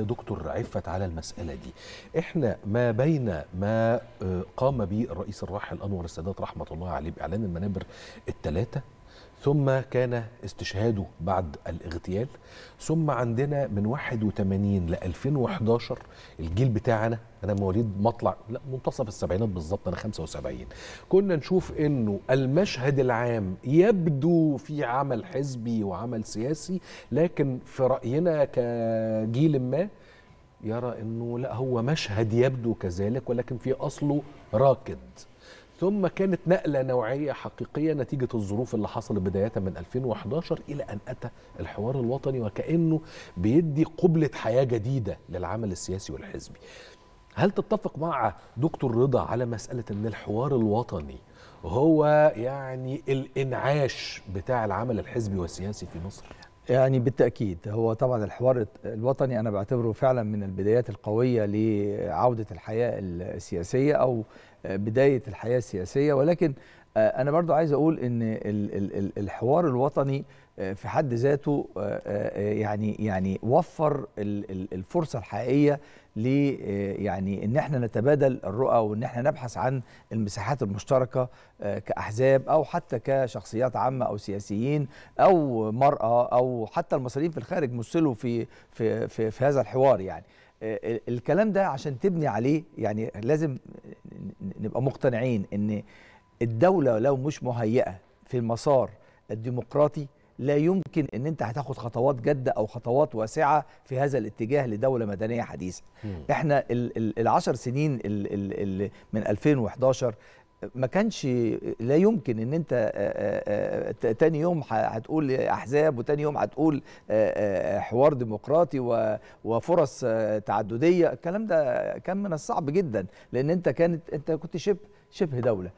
دكتور عفت على المسألة دي احنا ما بين ما آه، قام به الرئيس الراحل أنور السادات رحمة الله عليه بإعلان المنابر الثلاثة ثم كان استشهاده بعد الاغتيال ثم عندنا من 81 ل 2011 الجيل بتاعنا انا مواليد مطلع لا منتصف السبعينات بالظبط انا 75 كنا نشوف انه المشهد العام يبدو في عمل حزبي وعمل سياسي لكن في راينا كجيل ما يرى انه لا هو مشهد يبدو كذلك ولكن في اصله راكد ثم كانت نقله نوعيه حقيقيه نتيجه الظروف اللي حصلت بدايه من 2011 الى ان اتى الحوار الوطني وكانه بيدي قبله حياه جديده للعمل السياسي والحزبي. هل تتفق مع دكتور رضا على مساله ان الحوار الوطني هو يعني الانعاش بتاع العمل الحزبي والسياسي في مصر؟ يعني بالتأكيد هو طبعا الحوار الوطني أنا بعتبره فعلا من البدايات القوية لعودة الحياة السياسية أو آه، بداية الحياة السياسية ولكن آه، انا برضو عايز اقول ان الحوار الوطني آه، في حد ذاته آه، يعني يعني وفر الفرصه الحقيقيه ل يعني ان احنا نتبادل الرؤى وان احنا نبحث عن المساحات المشتركه كاحزاب او حتى كشخصيات عامه او سياسيين او مراه او حتى المصريين في الخارج مثلوا في في في, في هذا الحوار يعني الكلام ده عشان تبني عليه يعني لازم نبقى مقتنعين ان الدولة لو مش مهيئة في المسار الديمقراطي لا يمكن ان انت هتاخد خطوات جاده او خطوات واسعه في هذا الاتجاه لدوله مدنيه حديثه. مم. احنا العشر سنين ال ال ال من 2011 ما كانش لا يمكن ان انت تاني يوم هتقول احزاب وتاني يوم هتقول حوار ديمقراطي وفرص تعدديه الكلام ده كان من الصعب جدا لان انت كانت انت كنت شبه شبه دوله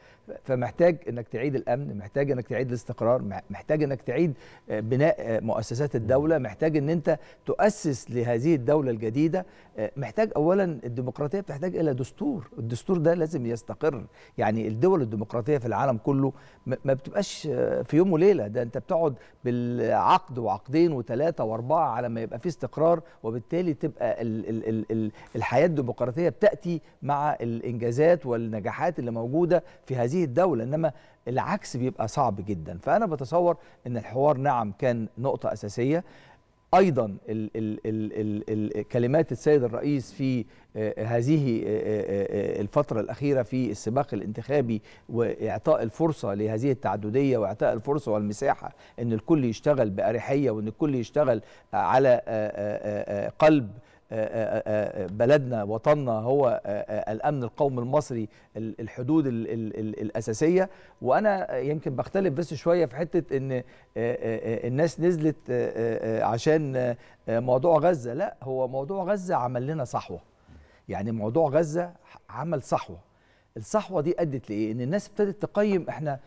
فمحتاج انك تعيد الامن محتاج انك تعيد الاستقرار محتاج انك تعيد آه، بناء آه، مؤسسات الدوله محتاج ان انت تؤسس لهذه الدوله الجديده آه، محتاج اولا الديمقراطيه بتحتاج الى دستور الدستور ده لازم يستقر يعني الدول الديمقراطيه في العالم كله ما بتبقاش في يوم وليله ده انت بتقعد بالعقد وعقدين وثلاثه واربعه على ما يبقى في استقرار وبالتالي تبقى الحياه الديمقراطيه بتاتي مع الانجازات والنجاحات اللي موجوده موجوده في هذه الدوله انما العكس بيبقى صعب جدا فانا بتصور ان الحوار نعم كان نقطه اساسيه ايضا ال ال ال كلمات السيد الرئيس في آه، آه، هذه آه، الفتره الاخيره في السباق الانتخابي واعطاء الفرصه لهذه التعدديه واعطاء الفرصه والمساحه ان الكل يشتغل باريحيه وان الكل يشتغل على قلب آه، آه، آه، بلدنا وطننا هو الامن القومي المصري الحدود الاساسيه وانا يمكن بختلف بس شويه في حته ان الناس نزلت عشان موضوع غزه لا هو موضوع غزه عمل لنا صحوه يعني موضوع غزه عمل صحوه الصحوه دي ادت لايه ان الناس ابتدت تقيم احنا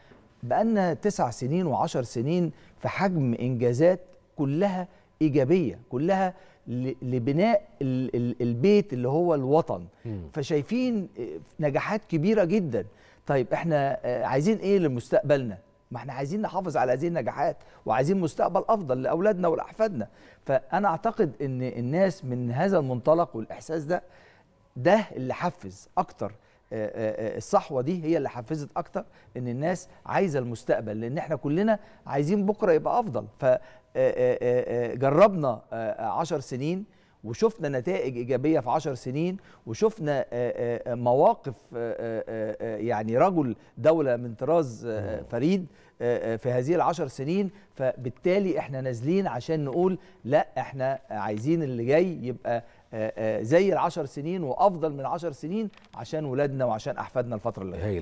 بقالنا تسع سنين وعشر سنين في حجم انجازات كلها ايجابيه كلها لبناء البيت اللي هو الوطن فشايفين نجاحات كبيره جدا طيب احنا آه، عايزين ايه لمستقبلنا ما احنا عايزين نحافظ على هذه النجاحات وعايزين مستقبل افضل لاولادنا ولاحفادنا فانا اعتقد ان الناس من هذا المنطلق والاحساس ده ده اللي حفز اكتر الصحوه دي هي اللي حفزت اكتر ان الناس عايزه المستقبل لان احنا كلنا عايزين بكره يبقى افضل فجربنا عشر سنين وشفنا نتائج ايجابيه في عشر سنين وشفنا مواقف يعني رجل دوله من طراز فريد في هذه العشر سنين فبالتالي احنا نازلين عشان نقول لا احنا عايزين اللي جاي يبقى آه، آه، زي العشر سنين وافضل من عشر سنين عشان ولادنا وعشان احفادنا الفتره اللي جايه